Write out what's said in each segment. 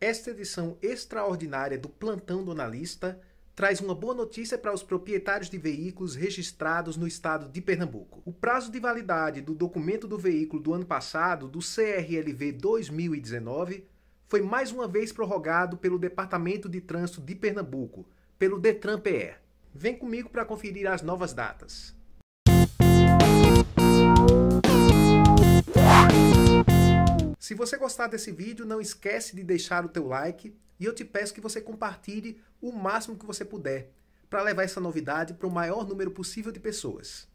Esta edição extraordinária do Plantão do Analista traz uma boa notícia para os proprietários de veículos registrados no estado de Pernambuco. O prazo de validade do documento do veículo do ano passado, do CRLV 2019, foi mais uma vez prorrogado pelo Departamento de Trânsito de Pernambuco, pelo Detran-PE. Vem comigo para conferir as novas datas. Se você gostar desse vídeo, não esquece de deixar o teu like e eu te peço que você compartilhe o máximo que você puder para levar essa novidade para o maior número possível de pessoas.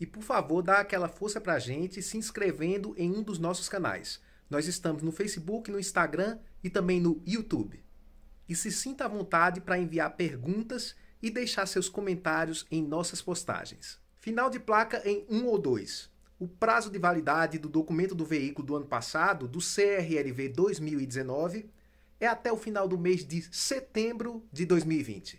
E por favor, dá aquela força para a gente se inscrevendo em um dos nossos canais. Nós estamos no Facebook, no Instagram e também no YouTube. E se sinta à vontade para enviar perguntas e deixar seus comentários em nossas postagens. Final de placa em 1 um ou 2 o prazo de validade do documento do veículo do ano passado, do CRLV 2019, é até o final do mês de setembro de 2020.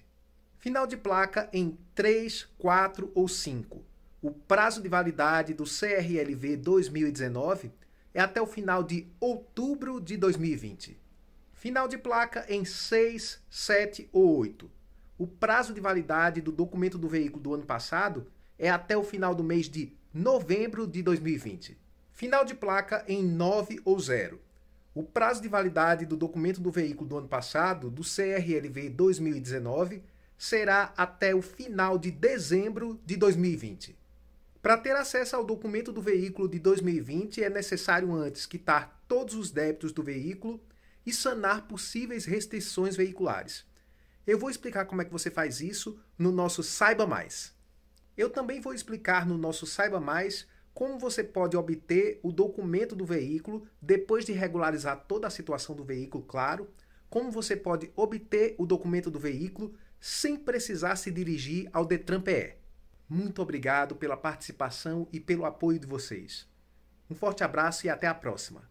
Final de placa em 3, 4 ou 5. O prazo de validade do CRLV 2019 é até o final de outubro de 2020. Final de placa em 6, 7 ou 8. O prazo de validade do documento do veículo do ano passado é até o final do mês de novembro de 2020. Final de placa em 9 ou 0. O prazo de validade do documento do veículo do ano passado, do CRLV 2019, será até o final de dezembro de 2020. Para ter acesso ao documento do veículo de 2020, é necessário antes quitar todos os débitos do veículo e sanar possíveis restrições veiculares. Eu vou explicar como é que você faz isso no nosso Saiba Mais. Eu também vou explicar no nosso Saiba Mais como você pode obter o documento do veículo depois de regularizar toda a situação do veículo, claro, como você pode obter o documento do veículo sem precisar se dirigir ao Detran PE. Muito obrigado pela participação e pelo apoio de vocês. Um forte abraço e até a próxima.